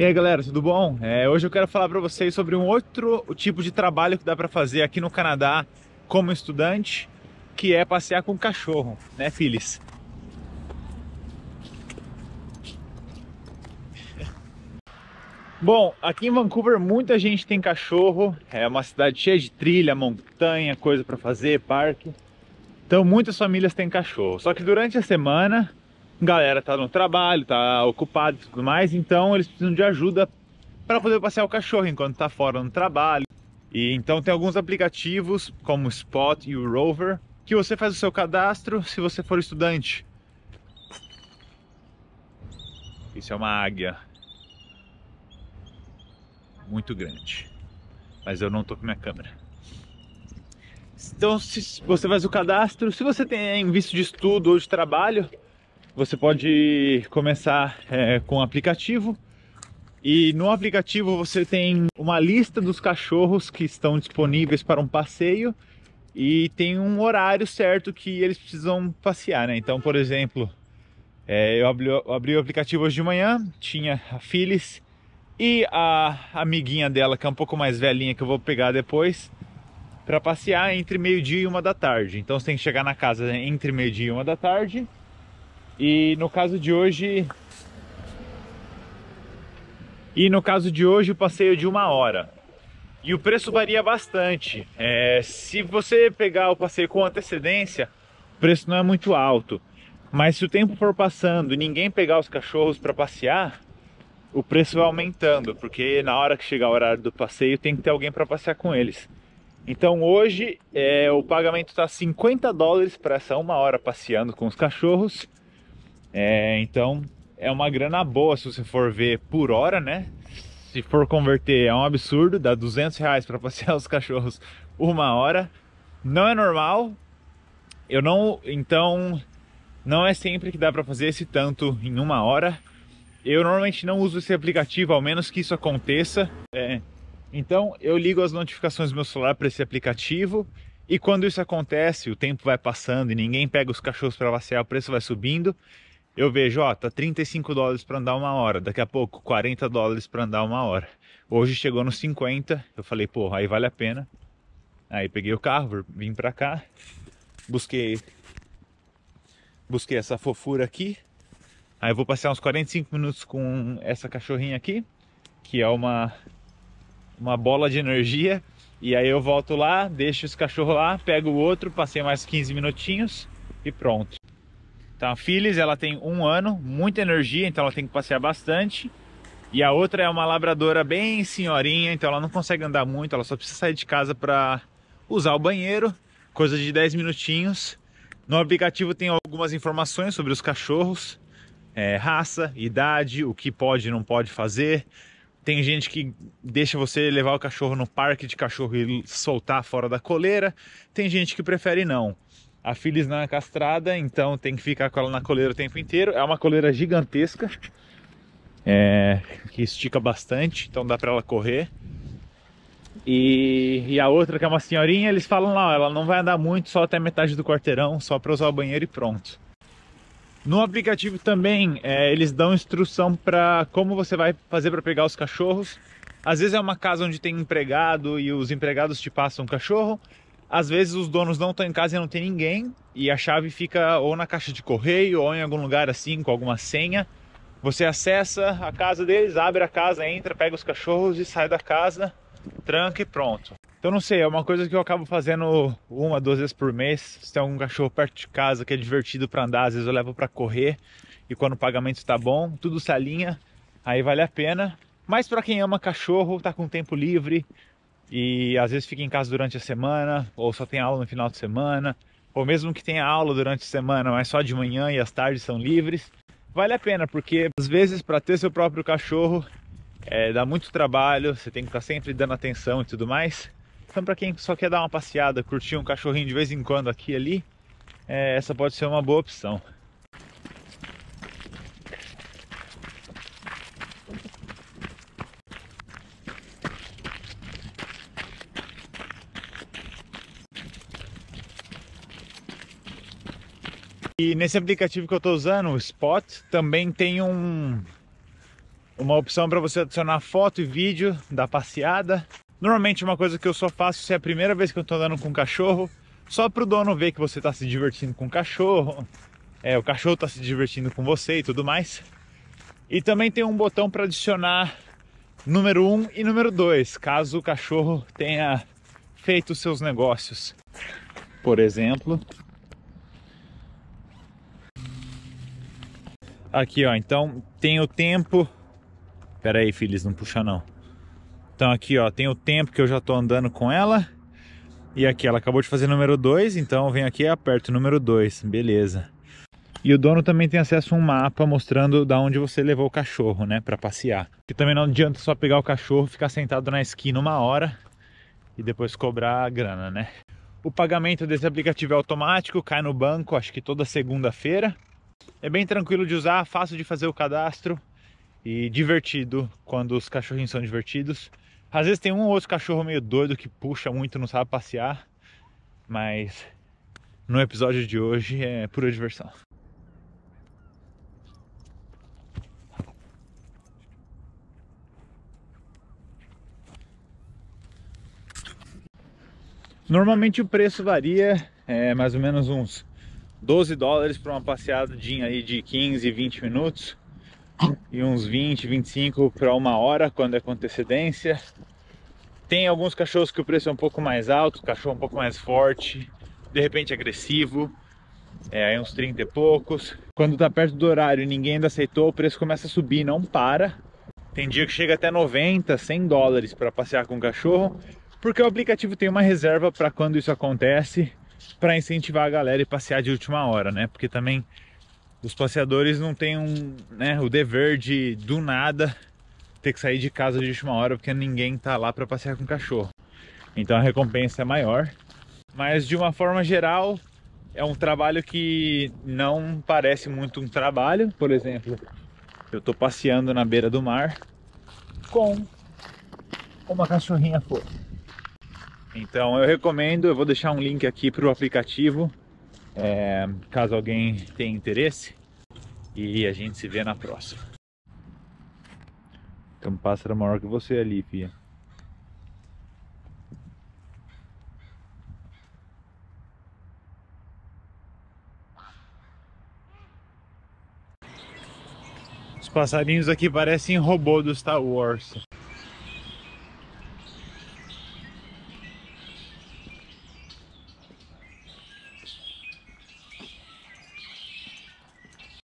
E aí galera, tudo bom? É, hoje eu quero falar para vocês sobre um outro tipo de trabalho que dá para fazer aqui no Canadá como estudante, que é passear com cachorro, né Phyllis? Bom, aqui em Vancouver muita gente tem cachorro, é uma cidade cheia de trilha, montanha, coisa para fazer, parque. Então muitas famílias têm cachorro. Só que durante a semana galera tá no trabalho, tá ocupado e tudo mais, então eles precisam de ajuda para poder passear o cachorro enquanto tá fora no trabalho. E então tem alguns aplicativos como o Spot e o Rover que você faz o seu cadastro se você for estudante. Isso é uma águia muito grande, mas eu não tô com minha câmera. Então, se você faz o cadastro, se você tem visto de estudo ou de trabalho, você pode começar é, com o aplicativo e no aplicativo você tem uma lista dos cachorros que estão disponíveis para um passeio e tem um horário certo que eles precisam passear, né? Então, por exemplo, é, eu, abri, eu abri, o aplicativo hoje de manhã, tinha a Phyllis e a amiguinha dela, que é um pouco mais velhinha, que eu vou pegar depois, para passear entre meio-dia e uma da tarde. Então, você tem que chegar na casa entre meio-dia e uma da tarde e no caso de hoje. E no caso de hoje, o passeio é de uma hora. E o preço varia bastante. É, se você pegar o passeio com antecedência, o preço não é muito alto. Mas se o tempo for passando e ninguém pegar os cachorros para passear, o preço vai aumentando, porque na hora que chegar o horário do passeio tem que ter alguém para passear com eles. Então hoje é, o pagamento está 50 dólares para essa uma hora passeando com os cachorros é, então é uma grana boa se você for ver por hora, né? Se for converter é um absurdo, dá 200 reais para passear os cachorros uma hora. Não é normal. Eu não, então não é sempre que dá para fazer esse tanto em uma hora. Eu normalmente não uso esse aplicativo, ao menos que isso aconteça. É, então eu ligo as notificações do meu celular para esse aplicativo e quando isso acontece, o tempo vai passando e ninguém pega os cachorros para passear, o preço vai subindo eu vejo, ó, tá 35 dólares para andar uma hora, daqui a pouco 40 dólares para andar uma hora. Hoje chegou nos 50, eu falei, pô, aí vale a pena. Aí peguei o carro, vim para cá, busquei busquei essa fofura aqui. Aí vou passar uns 45 minutos com essa cachorrinha aqui, que é uma uma bola de energia. E aí eu volto lá, deixo os cachorros lá, pego o outro, passei mais 15 minutinhos e pronto. Então a Phyllis ela tem um ano, muita energia, então ela tem que passear bastante. E a outra é uma labradora bem senhorinha, então ela não consegue andar muito, ela só precisa sair de casa para usar o banheiro, coisa de 10 minutinhos. No aplicativo tem algumas informações sobre os cachorros, é, raça, idade, o que pode e não pode fazer. Tem gente que deixa você levar o cachorro no parque de cachorro e soltar fora da coleira. Tem gente que prefere não. A Phyllis não é castrada, então tem que ficar com ela na coleira o tempo inteiro. É uma coleira gigantesca, é, que estica bastante, então dá para ela correr. E, e, a outra, que é uma senhorinha, eles falam lá, ela não vai andar muito, só até metade do quarteirão, só para usar o banheiro e pronto. No aplicativo também, é, eles dão instrução para como você vai fazer para pegar os cachorros. Às vezes é uma casa onde tem empregado e os empregados te passam um cachorro. Às vezes os donos não estão em casa e não tem ninguém, e a chave fica ou na caixa de correio ou em algum lugar assim com alguma senha. Você acessa a casa deles, abre a casa, entra, pega os cachorros e sai da casa, tranca e pronto. Então não sei, é uma coisa que eu acabo fazendo uma, duas vezes por mês. Se tem algum cachorro perto de casa que é divertido para andar, às vezes eu levo para correr e quando o pagamento está bom, tudo se alinha, aí vale a pena. Mas para quem ama cachorro, tá com tempo livre, e às vezes fica em casa durante a semana, ou só tem aula no final de semana, ou mesmo que tenha aula durante a semana, mas só de manhã e as tardes são livres, vale a pena, porque às vezes para ter seu próprio cachorro é, dá muito trabalho, você tem que estar tá sempre dando atenção e tudo mais. Então, para quem só quer dar uma passeada, curtir um cachorrinho de vez em quando aqui e ali, é, essa pode ser uma boa opção. E nesse aplicativo que eu estou usando, o Spot, também tem um, uma opção para você adicionar foto e vídeo da passeada. Normalmente uma coisa que eu só faço se é a primeira vez que eu estou andando com um cachorro, só para o dono ver que você está se divertindo com o cachorro, é, o cachorro está se divertindo com você e tudo mais. E também tem um botão para adicionar número 1 um e número 2, caso o cachorro tenha feito seus negócios. Por exemplo, Aqui, ó, então tem o tempo... Pera aí, filhos, não puxa não. Então aqui, ó, tem o tempo que eu já tô andando com ela. E aqui, ela acabou de fazer número 2, então vem aqui e aperto número 2, beleza. E o dono também tem acesso a um mapa mostrando da onde você levou o cachorro, né, para passear. Que também não adianta só pegar o cachorro, ficar sentado na esquina uma hora e depois cobrar a grana, né? O pagamento desse aplicativo é automático, cai no banco, acho que toda segunda-feira. É bem tranquilo de usar, fácil de fazer o cadastro e divertido quando os cachorrinhos são divertidos. Às vezes tem um ou outro cachorro meio doido que puxa muito, não sabe passear, mas no episódio de hoje é pura diversão. Normalmente o preço varia, é mais ou menos uns 12 dólares para uma passeadinha aí de 15, 20 minutos e uns 20, 25 para uma hora quando é com antecedência. Tem alguns cachorros que o preço é um pouco mais alto, cachorro um pouco mais forte, de repente agressivo, é, aí uns 30 e poucos. Quando tá perto do horário e ninguém ainda aceitou, o preço começa a subir, não para. Tem dia que chega até 90, 100 dólares para passear com o cachorro, porque o aplicativo tem uma reserva para quando isso acontece para incentivar a galera e passear de última hora, né? Porque também os passeadores não têm um, né, o dever de do nada ter que sair de casa de última hora porque ninguém tá lá para passear com o cachorro. Então a recompensa é maior, mas de uma forma geral é um trabalho que não parece muito um trabalho, por exemplo, eu tô passeando na beira do mar com uma cachorrinha fofa. Então eu recomendo, eu vou deixar um link aqui para o aplicativo, é, caso alguém tenha interesse. E a gente se vê na próxima. Tem um pássaro maior que você ali, pia. Os passarinhos aqui parecem robô do Star Wars.